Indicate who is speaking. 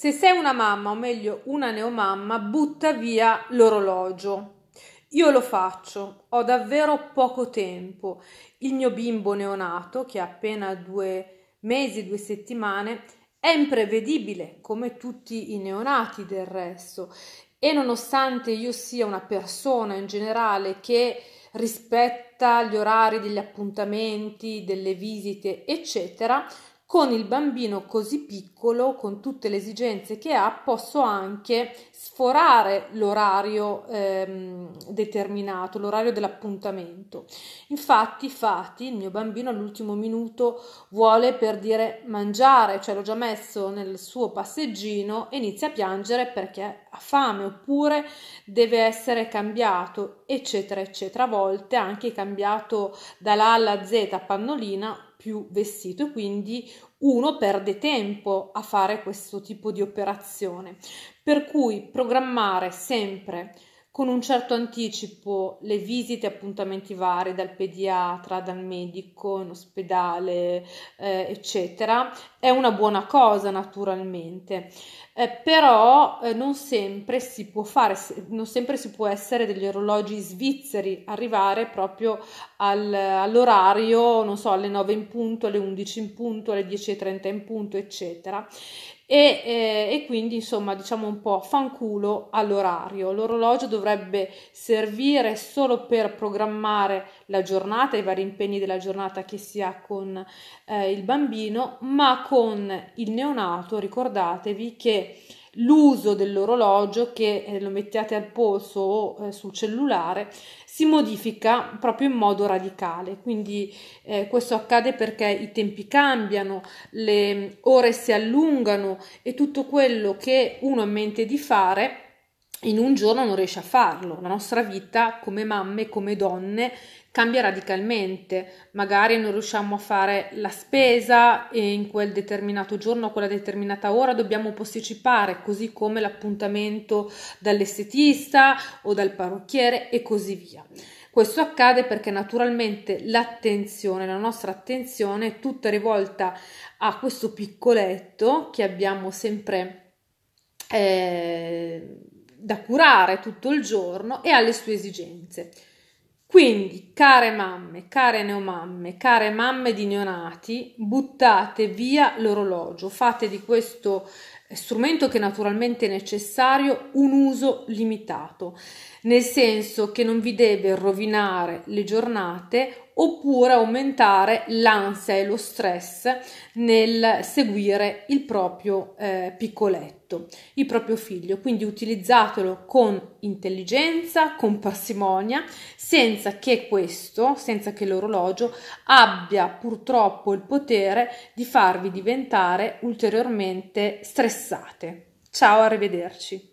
Speaker 1: Se sei una mamma, o meglio una neomamma, butta via l'orologio. Io lo faccio, ho davvero poco tempo. Il mio bimbo neonato, che ha appena due mesi, due settimane, è imprevedibile, come tutti i neonati del resto. E nonostante io sia una persona in generale che rispetta gli orari degli appuntamenti, delle visite, eccetera, con il bambino così piccolo, con tutte le esigenze che ha, posso anche sforare l'orario ehm, determinato, l'orario dell'appuntamento. Infatti, Fati, il mio bambino, all'ultimo minuto vuole per dire mangiare, cioè l'ho già messo nel suo passeggino e inizia a piangere perché ha fame oppure deve essere cambiato, eccetera, eccetera. A volte anche cambiato dalla A alla Z a pannolina più vestito e quindi uno perde tempo a fare questo tipo di operazione. Per cui programmare sempre con un certo anticipo le visite, appuntamenti vari dal pediatra, dal medico, in ospedale, eh, eccetera, è una buona cosa naturalmente, eh, però eh, non sempre si può fare, non sempre si può essere degli orologi svizzeri, arrivare proprio al, all'orario, non so, alle 9 in punto, alle 11 in punto, alle 10.30 in punto, eccetera e, eh, e, quindi insomma diciamo un po' fanculo all'orario. L'orologio dovrebbe servire solo per programmare la giornata, i vari impegni della giornata che si ha con eh, il bambino, ma con il neonato ricordatevi che l'uso dell'orologio che eh, lo mettiate al polso o eh, sul cellulare si modifica proprio in modo radicale. Quindi eh, questo accade perché i tempi cambiano, le ore si allungano e tutto quello che uno ha in mente di fare in un giorno non riesce a farlo. La nostra vita come mamme, come donne cambia radicalmente. Magari non riusciamo a fare la spesa e in quel determinato giorno, a quella determinata ora dobbiamo posticipare, così come l'appuntamento dall'estetista o dal parrucchiere e così via. Questo accade perché naturalmente l'attenzione, la nostra attenzione è tutta rivolta a questo piccoletto che abbiamo sempre eh, da curare tutto il giorno e alle sue esigenze. Quindi, care mamme, care neomamme, care mamme di neonati, buttate via l'orologio, fate di questo strumento che naturalmente è necessario un uso limitato nel senso che non vi deve rovinare le giornate oppure aumentare l'ansia e lo stress nel seguire il proprio eh, piccoletto, il proprio figlio. Quindi utilizzatelo con intelligenza, con parsimonia, senza che questo, senza che l'orologio abbia purtroppo il potere di farvi diventare ulteriormente stressate. Ciao, arrivederci.